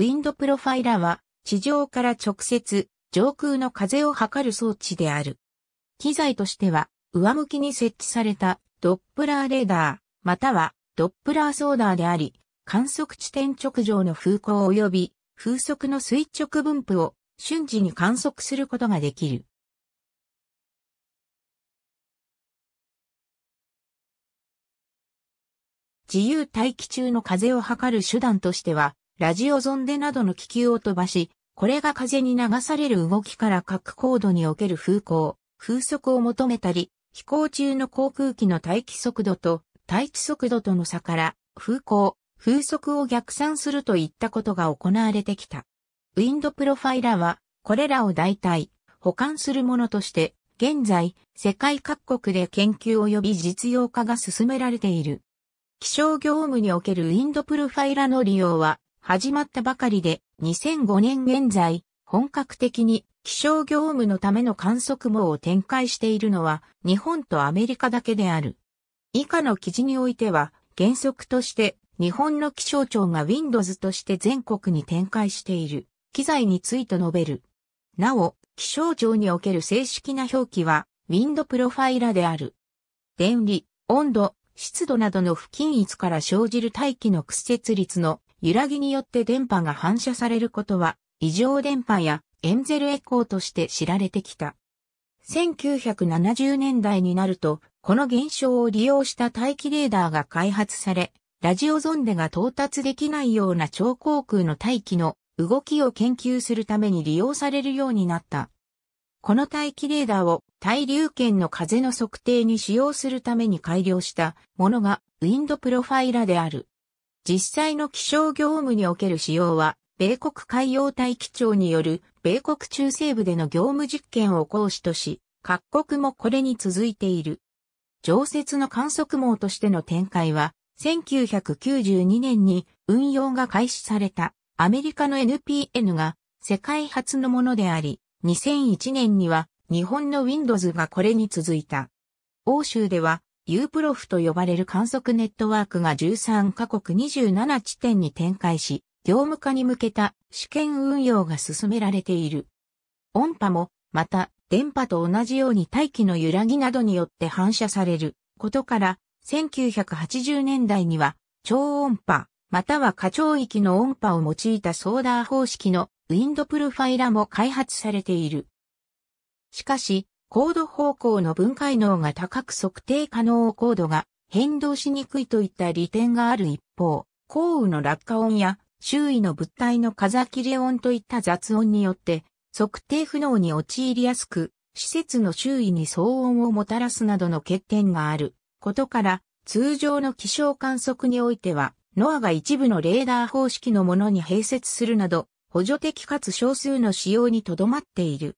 ウィンドプロファイラは地上から直接上空の風を測る装置である。機材としては上向きに設置されたドップラーレーダーまたはドップラーソーダーであり観測地点直上の風向及び風速の垂直分布を瞬時に観測することができる。自由大気中の風を測る手段としては、ラジオゾンデなどの気球を飛ばし、これが風に流される動きから各高度における風向、風速を求めたり、飛行中の航空機の待機速度と待機速度との差から風向、風速を逆算するといったことが行われてきた。ウィンドプロファイラは、これらを代替、保管するものとして、現在、世界各国で研究及び実用化が進められている。気象業務におけるウィンドプロファイラの利用は、始まったばかりで、2005年現在、本格的に気象業務のための観測網を展開しているのは日本とアメリカだけである。以下の記事においては原則として日本の気象庁が Windows として全国に展開している機材について述べる。なお、気象庁における正式な表記は Wind プロファイラである。電離、温度、湿度などの不均一から生じる大気の屈折率の揺らぎによって電波が反射されることは、異常電波やエンゼルエコーとして知られてきた。1970年代になると、この現象を利用した大気レーダーが開発され、ラジオゾンデが到達できないような超航空の大気の動きを研究するために利用されるようになった。この大気レーダーを大流圏の風の測定に使用するために改良したものがウィンドプロファイラである。実際の気象業務における使用は、米国海洋大気庁による米国中西部での業務実験を行使とし、各国もこれに続いている。常設の観測網としての展開は、1992年に運用が開始されたアメリカの NPN が世界初のものであり、2001年には日本の Windows がこれに続いた。欧州ではユプロフと呼ばれる観測ネットワークが13カ国27地点に展開し、業務化に向けた試験運用が進められている。音波も、また、電波と同じように大気の揺らぎなどによって反射されることから、1980年代には超音波、または過長域の音波を用いたソーダー方式のウィンドプロファイラも開発されている。しかし、高度方向の分解能が高く測定可能高度が変動しにくいといった利点がある一方、降雨の落下音や周囲の物体の風切れ音といった雑音によって測定不能に陥りやすく、施設の周囲に騒音をもたらすなどの欠点があることから、通常の気象観測においては、ノアが一部のレーダー方式のものに併設するなど、補助的かつ少数の使用にとどまっている。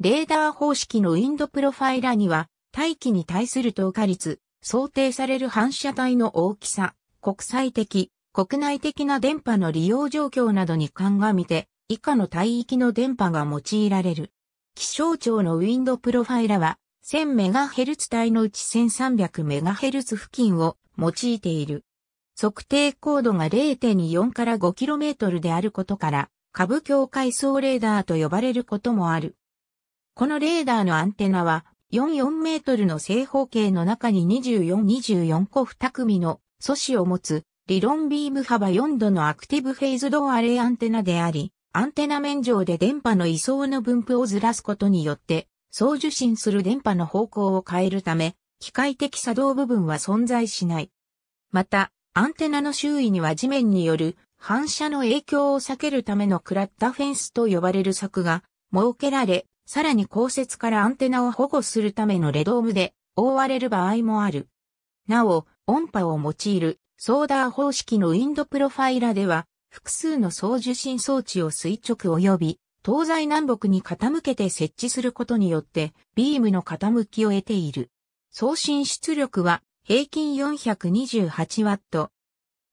レーダー方式のウィンドプロファイラには、大気に対する透過率、想定される反射体の大きさ、国際的、国内的な電波の利用状況などに鑑みて、以下の帯域の電波が用いられる。気象庁のウィンドプロファイラは、1000MHz 帯のうち 1300MHz 付近を用いている。測定高度が0.4から 5km であることから、下部境界層レーダーと呼ばれることもある。このレーダーのアンテナは44メートルの正方形の中に2424個2組の素子を持つ理論ビーム幅4度のアクティブフェイズドアレイアンテナであり、アンテナ面上で電波の位相の分布をずらすことによって、送受信する電波の方向を変えるため、機械的作動部分は存在しない。また、アンテナの周囲には地面による反射の影響を避けるためのクラッタフェンスと呼ばれる柵が設けられ、さらに降雪からアンテナを保護するためのレドームで覆われる場合もある。なお、音波を用いるソーダー方式のウィンドプロファイラでは、複数の送受信装置を垂直及び東西南北に傾けて設置することによってビームの傾きを得ている。送信出力は平均4 2 8ト、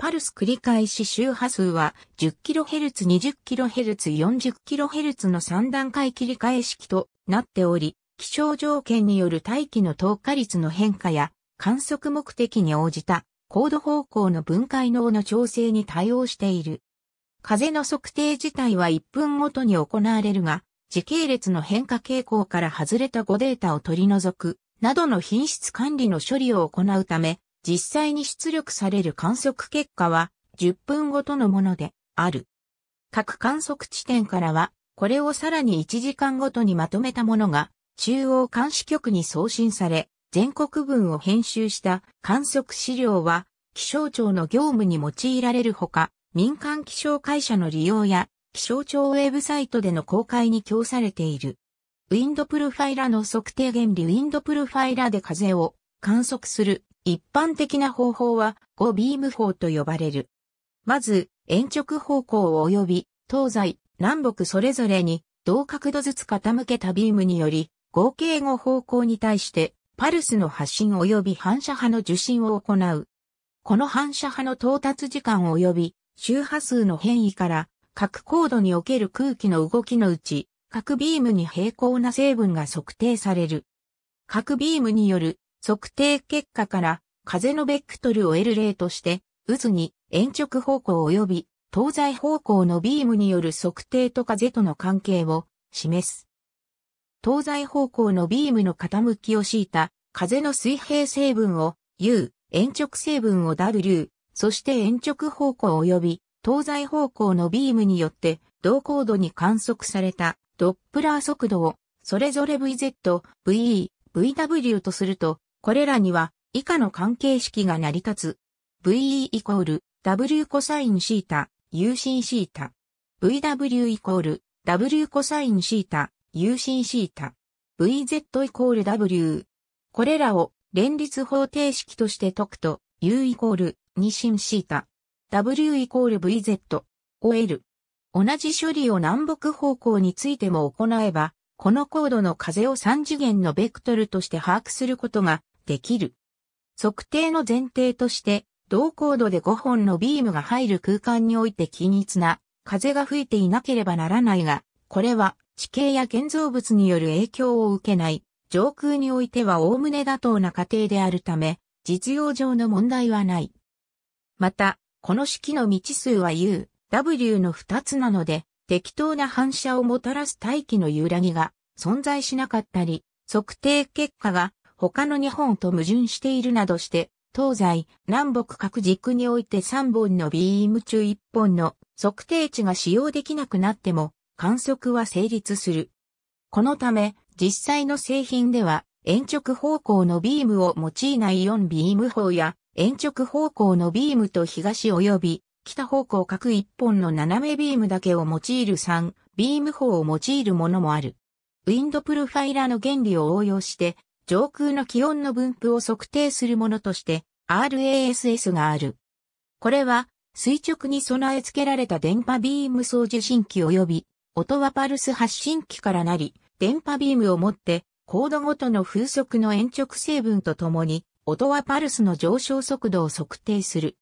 パルス繰り返し周波数は 10kHz20kHz40kHz の3段階切り替え式となっており、気象条件による大気の透過率の変化や観測目的に応じた高度方向の分解能の調整に対応している。風の測定自体は1分ごとに行われるが、時系列の変化傾向から外れた5データを取り除く、などの品質管理の処理を行うため、実際に出力される観測結果は10分ごとのものである。各観測地点からは、これをさらに1時間ごとにまとめたものが、中央監視局に送信され、全国分を編集した観測資料は、気象庁の業務に用いられるほか、民間気象会社の利用や、気象庁ウェブサイトでの公開に供されている。ウィンドプロファイラの測定原理ウィンドプロファイラで風を観測する一般的な方法は5ビーム法と呼ばれる。まず、延直方向及び東西、南北それぞれに同角度ずつ傾けたビームにより、合計5方向に対してパルスの発信及び反射波の受信を行う。この反射波の到達時間及び周波数の変異から各高度における空気の動きのうち各ビームに平行な成分が測定される。各ビームによる測定結果から風のベクトルを得る例として、渦に延直方向及び東西方向のビームによる測定と風との関係を示す。東西方向のビームの傾きを敷いた風の水平成分を U、延直成分を W、そして延直方向及び東西方向のビームによって同高度に観測されたドップラー速度をそれぞれ VZ、VE、VW とするとこれらには以下の関係式が成り立つ。VE イコール W コサインシータ UC シータ。VW イコール W コサインシータ UC シータ。VZ イコール W。これらを連立方程式として解くと U イコール2進シータ。W イコール VZ。OL。同じ処理を南北方向についても行えば、このコードの風を3次元のベクトルとして把握することができる。測定の前提として、同高度で5本のビームが入る空間において均一な風が吹いていなければならないが、これは地形や建造物による影響を受けない上空においては概ね妥当な過程であるため、実用上の問題はない。また、この式の未知数は U、W の2つなので、適当な反射をもたらす大気の揺らぎが存在しなかったり、測定結果が他の日本と矛盾しているなどして、東西、南北各軸において3本のビーム中1本の測定値が使用できなくなっても観測は成立する。このため、実際の製品では、延直方向のビームを用いない4ビーム法や、延直方向のビームと東及び北方向各1本の斜めビームだけを用いる3ビーム法を用いるものもある。ウィンドプロファイラーの原理を応用して、上空の気温の分布を測定するものとして RASS がある。これは垂直に備え付けられた電波ビーム送受信機及び音はパルス発信機からなり、電波ビームを持って高度ごとの風速の延直成分とともに音はパルスの上昇速度を測定する。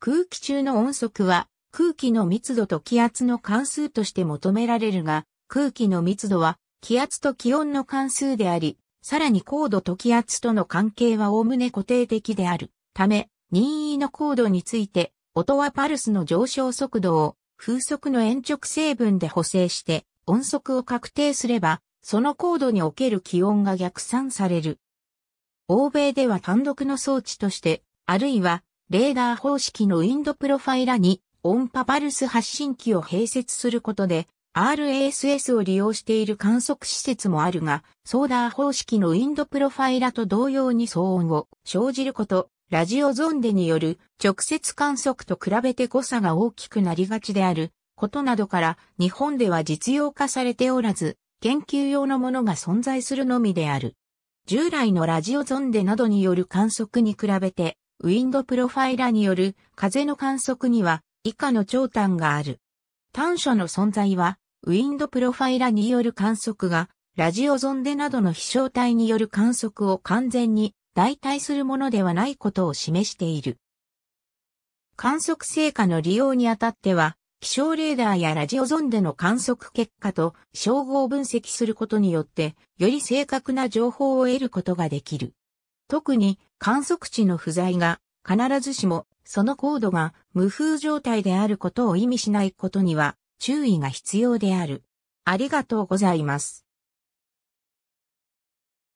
空気中の音速は空気の密度と気圧の関数として求められるが、空気の密度は気圧と気温の関数であり、さらに高度と気圧との関係は概ね固定的であるため、任意の高度について、音はパルスの上昇速度を風速の延直成分で補正して音速を確定すれば、その高度における気温が逆算される。欧米では単独の装置として、あるいはレーダー方式のウィンドプロファイラに音波パルス発信機を併設することで RSS を利用している観測施設もあるが、ソーダー方式のウィンドプロファイラと同様に騒音を生じること、ラジオゾンデによる直接観測と比べて誤差が大きくなりがちであることなどから日本では実用化されておらず、研究用のものが存在するのみである。従来のラジオゾンデなどによる観測に比べて、ウィンドプロファイラによる風の観測には以下の長短がある。短所の存在はウィンドプロファイラによる観測が、ラジオゾンデなどの飛翔体による観測を完全に代替するものではないことを示している。観測成果の利用にあたっては、気象レーダーやラジオゾンデの観測結果と照合分析することによって、より正確な情報を得ることができる。特に観測値の不在が必ずしもその高度が無風状態であることを意味しないことには注意が必要である。ありがとうございます。